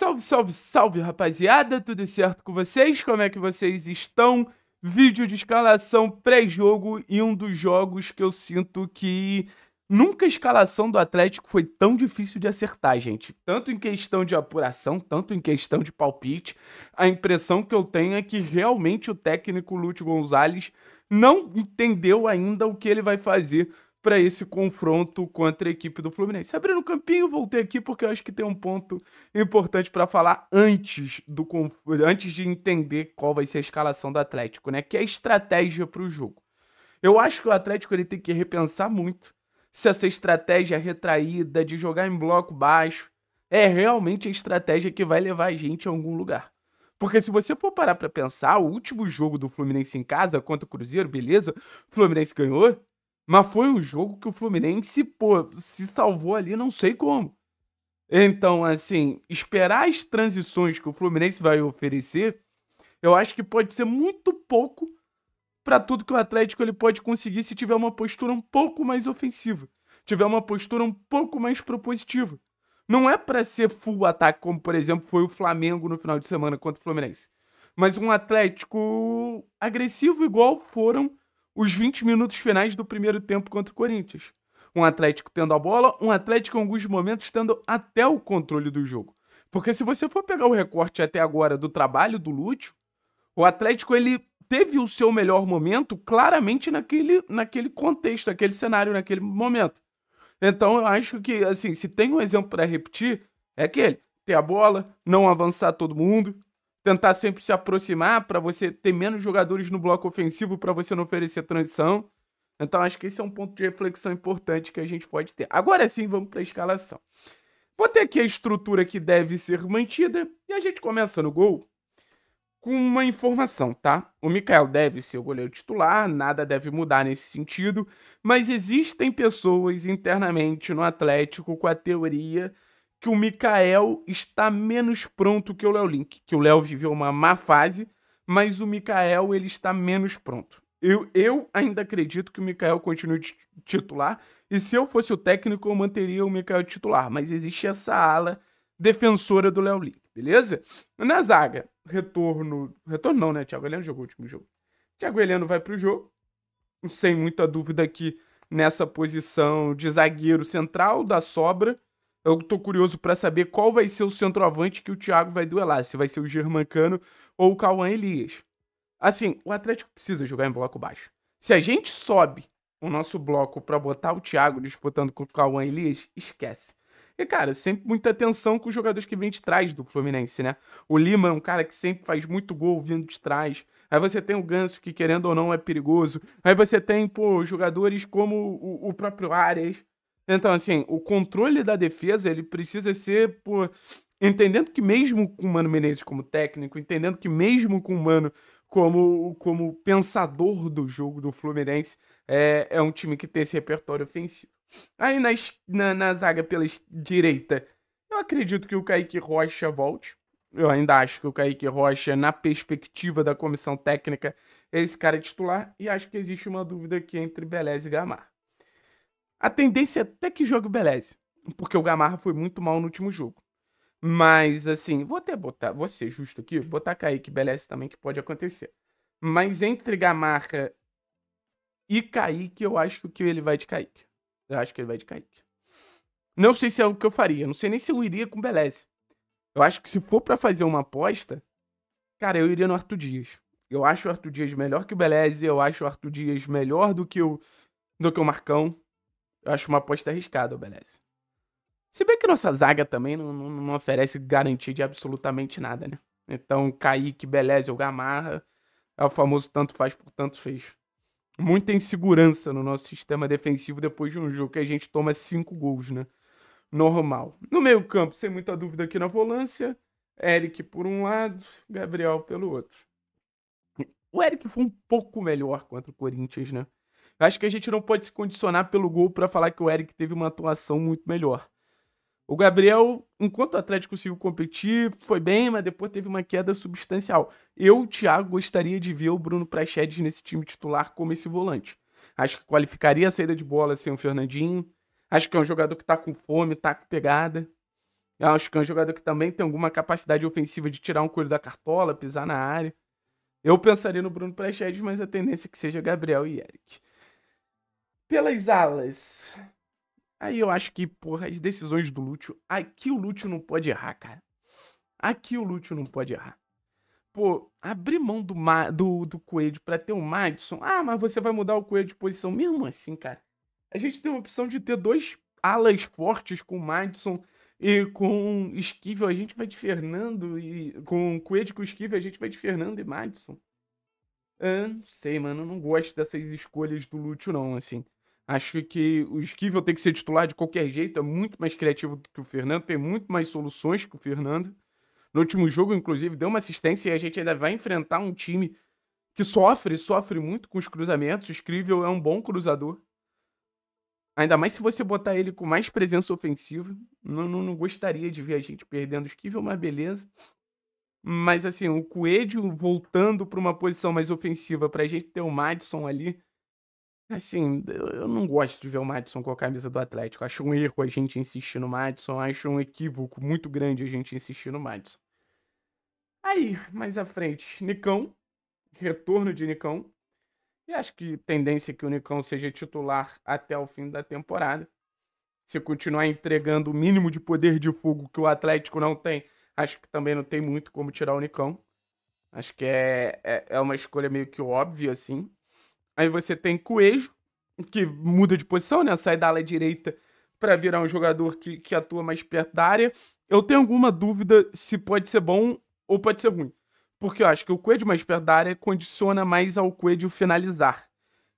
Salve, salve, salve, rapaziada! Tudo certo com vocês? Como é que vocês estão? Vídeo de escalação pré-jogo e um dos jogos que eu sinto que nunca a escalação do Atlético foi tão difícil de acertar, gente. Tanto em questão de apuração, tanto em questão de palpite. A impressão que eu tenho é que realmente o técnico Lúcio Gonzalez não entendeu ainda o que ele vai fazer para esse confronto contra a equipe do Fluminense. Abrindo o campinho, voltei aqui porque eu acho que tem um ponto importante para falar antes do antes de entender qual vai ser a escalação do Atlético, né? Que é a estratégia para o jogo. Eu acho que o Atlético ele tem que repensar muito se essa estratégia é retraída de jogar em bloco baixo é realmente a estratégia que vai levar a gente a algum lugar. Porque se você for parar para pensar, o último jogo do Fluminense em casa contra o Cruzeiro, beleza? O Fluminense ganhou, mas foi um jogo que o Fluminense, pô, se salvou ali, não sei como. Então, assim, esperar as transições que o Fluminense vai oferecer, eu acho que pode ser muito pouco para tudo que o Atlético ele pode conseguir se tiver uma postura um pouco mais ofensiva, tiver uma postura um pouco mais propositiva. Não é para ser full ataque como, por exemplo, foi o Flamengo no final de semana contra o Fluminense, mas um Atlético agressivo igual foram os 20 minutos finais do primeiro tempo contra o Corinthians. Um Atlético tendo a bola, um Atlético em alguns momentos tendo até o controle do jogo. Porque se você for pegar o recorte até agora do trabalho do Lúcio, o Atlético ele teve o seu melhor momento claramente naquele, naquele contexto, naquele cenário, naquele momento. Então eu acho que, assim, se tem um exemplo para repetir, é aquele. Ter a bola, não avançar todo mundo, tentar sempre se aproximar para você ter menos jogadores no bloco ofensivo para você não oferecer transição. Então acho que esse é um ponto de reflexão importante que a gente pode ter. Agora sim, vamos para a escalação. Botei aqui a estrutura que deve ser mantida e a gente começa no gol com uma informação, tá? O Mikael deve ser o goleiro titular, nada deve mudar nesse sentido, mas existem pessoas internamente no Atlético com a teoria que o Mikael está menos pronto que o Léo Link, que o Léo viveu uma má fase, mas o Mikael ele está menos pronto. Eu, eu ainda acredito que o Mikael continue titular, e se eu fosse o técnico, eu manteria o Mikael titular, mas existe essa ala defensora do Léo Link, beleza? Na zaga, retorno. Retorno não, né? Thiago Heleno jogou o último jogo. Thiago Heleno vai para o jogo. Sem muita dúvida aqui nessa posição de zagueiro central da sobra. Eu tô curioso para saber qual vai ser o centroavante que o Thiago vai duelar, se vai ser o Germancano ou o Cauã Elias. Assim, o Atlético precisa jogar em bloco baixo. Se a gente sobe o nosso bloco para botar o Thiago disputando com o Cauã Elias, esquece. E, cara, sempre muita atenção com os jogadores que vêm de trás do Fluminense, né? O Lima é um cara que sempre faz muito gol vindo de trás. Aí você tem o Ganso, que querendo ou não é perigoso. Aí você tem, pô, jogadores como o, o próprio Arias, então, assim, o controle da defesa, ele precisa ser por... Entendendo que mesmo com o Mano Menezes como técnico, entendendo que mesmo com o Mano como, como pensador do jogo do Fluminense, é, é um time que tem esse repertório ofensivo. Aí na, na, na zaga pela direita, eu acredito que o Kaique Rocha volte. Eu ainda acho que o Kaique Rocha, na perspectiva da comissão técnica, é esse cara titular. E acho que existe uma dúvida aqui entre Beleza e Gamar. A tendência é até que jogue o porque o Gamarra foi muito mal no último jogo. Mas, assim, vou até botar, vou ser justo aqui, botar Kaique e Beleze também, que pode acontecer. Mas entre Gamarra e Kaique, eu acho que ele vai de Kaique. Eu acho que ele vai de Kaique. Não sei se é o que eu faria, não sei nem se eu iria com Beleze. Eu acho que se for para fazer uma aposta, cara, eu iria no Arthur Dias. Eu acho o Arthur Dias melhor que o Beleze, eu acho o Arthur Dias melhor do que o, do que o Marcão. Eu acho uma aposta arriscada, o Se bem que nossa zaga também não, não, não, oferece garantia de absolutamente nada, né? Então, Kaique, Beleza ou Gamarra é o famoso tanto faz por tanto fez. Muita insegurança no nosso sistema defensivo depois de um jogo que a gente toma cinco gols, né? Normal. No meio campo, sem muita dúvida aqui na volância, Eric por um lado, Gabriel pelo outro. O Eric foi um pouco melhor contra o Corinthians, né? Acho que a gente não pode se condicionar pelo gol para falar que o Eric teve uma atuação muito melhor. O Gabriel, enquanto o Atlético conseguiu competir, foi bem, mas depois teve uma queda substancial. Eu, Thiago, gostaria de ver o Bruno Prachedes nesse time titular como esse volante. Acho que qualificaria a saída de bola sem o Fernandinho. Acho que é um jogador que tá com fome, tá com pegada. acho que é um jogador que também tem alguma capacidade ofensiva de tirar um coelho da cartola, pisar na área. Eu pensaria no Bruno Prachedes, mas a tendência é que seja Gabriel e Eric pelas alas. Aí eu acho que, porra, as decisões do Lúcio. Aqui o Lúcio não pode errar, cara. Aqui o Lúcio não pode errar. Pô, abrir mão do, Ma, do, do Coelho pra ter o Madison. Ah, mas você vai mudar o Coelho de posição. Mesmo assim, cara. A gente tem a opção de ter dois alas fortes com o Madison e com Esquivel. A gente vai de Fernando e. Com Coelho com Esquivel, a gente vai de Fernando e Madison. Ah, não sei, mano. Eu não gosto dessas escolhas do Lúcio, não, assim. Acho que o Esquivel tem que ser titular de qualquer jeito, é muito mais criativo que o Fernando, tem muito mais soluções que o Fernando. No último jogo, inclusive, deu uma assistência e a gente ainda vai enfrentar um time que sofre, sofre muito com os cruzamentos. O Esquivel é um bom cruzador. Ainda mais se você botar ele com mais presença ofensiva. Não, não, não gostaria de ver a gente perdendo o Esquivel, mas beleza. Mas assim, o Coelho voltando para uma posição mais ofensiva, para a gente ter o Madison ali, Assim, eu não gosto de ver o Madison com a camisa do Atlético. Acho um erro a gente insistir no Madison, acho um equívoco muito grande a gente insistir no Madison. Aí, mais à frente, Nicão, retorno de Nicão. E acho que tendência é que o Nicão seja titular até o fim da temporada. Se continuar entregando o mínimo de poder de fogo que o Atlético não tem, acho que também não tem muito como tirar o Nicão. Acho que é, é, é uma escolha meio que óbvia, assim. Aí você tem Coelho, que muda de posição, né? Sai da ala direita para virar um jogador que, que atua mais perto da área. Eu tenho alguma dúvida se pode ser bom ou pode ser ruim. Porque eu acho que o Coelho mais perto da área condiciona mais ao Coelho finalizar.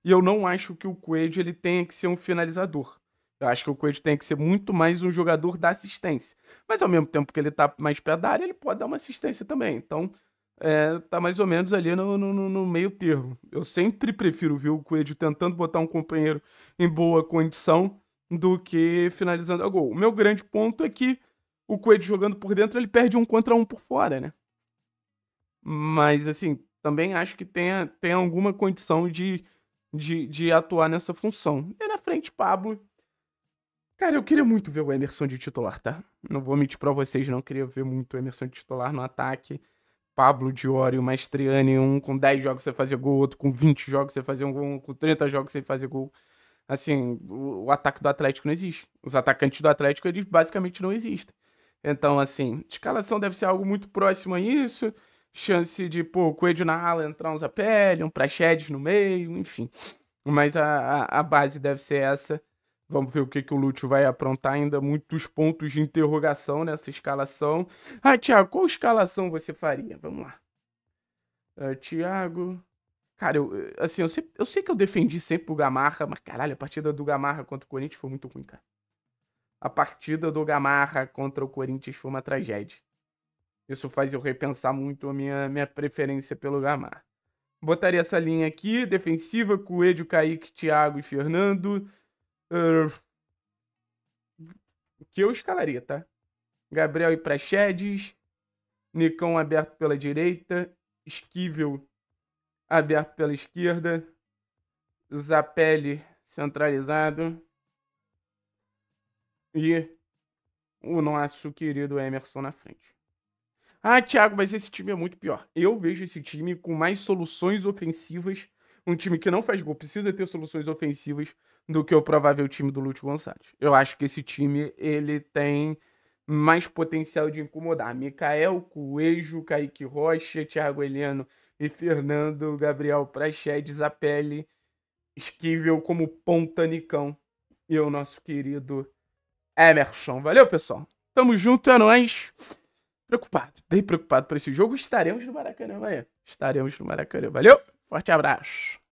E eu não acho que o Coelho ele tenha que ser um finalizador. Eu acho que o Coelho tem que ser muito mais um jogador da assistência. Mas ao mesmo tempo que ele está mais perto da área, ele pode dar uma assistência também. Então, é, tá mais ou menos ali no, no, no, meio termo. Eu sempre prefiro ver o Coelho tentando botar um companheiro em boa condição do que finalizando a gol. O meu grande ponto é que o Coelho jogando por dentro, ele perde um contra um por fora, né? Mas, assim, também acho que tem, tem alguma condição de, de, de atuar nessa função. E na frente, Pablo. Cara, eu queria muito ver o Emerson de titular, tá? Não vou mentir pra vocês, não queria ver muito o Emerson de titular no ataque Pablo Diori, o Maestriani, um com 10 jogos você fazia gol, outro com 20 jogos você fazia gol, um com 30 jogos você fazia gol. Assim, o, o, ataque do Atlético não existe. Os atacantes do Atlético, eles basicamente não existem. Então, assim, escalação deve ser algo muito próximo a isso. Chance de, pô, o Coelho na ala entrar uns a um Praxedes no meio, enfim. Mas a, a, a base deve ser essa Vamos ver o que, que o Lúcio vai aprontar. Ainda muitos pontos de interrogação nessa escalação. Ah, Thiago, qual escalação você faria? Vamos lá. Uh, Thiago. Cara, eu, assim, eu sei, eu sei que eu defendi sempre o Gamarra, mas caralho, a partida do Gamarra contra o Corinthians foi muito ruim, cara. A partida do Gamarra contra o Corinthians foi uma tragédia. Isso faz eu repensar muito a minha, minha preferência pelo Gamarra. Botaria essa linha aqui, defensiva, Coelho, Kaique, Thiago e Fernando. Ah, que eu escalaria, tá? Gabriel e Praxedes, Nicão aberto pela direita, Esquivel aberto pela esquerda, Zapelli centralizado e o nosso querido Emerson na frente. Ah, Thiago, mas esse time é muito pior. Eu vejo esse time com mais soluções ofensivas. Um time que não faz gol precisa ter soluções ofensivas do que o provável time do Lúcio Gonçalves. Eu acho que esse time ele tem mais potencial de incomodar. Micael, Coelho, Kaique Rocha, Thiago Heleno e Fernando, Gabriel Praxedes, Apelli, Esquivel como Pontanicão e o nosso querido Emerson. Valeu, pessoal. Tamo junto, é nóis. Preocupado, bem preocupado por esse jogo. Estaremos no Maracanã amanhã. Estaremos no Maracanã. Valeu, forte abraço.